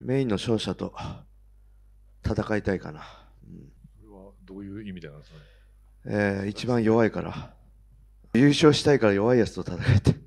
メインの勝者と戦いたいかな。うん、それはどういう意味でなんですかね。えー、一番弱いから。優勝したいから弱いやつと戦いたい。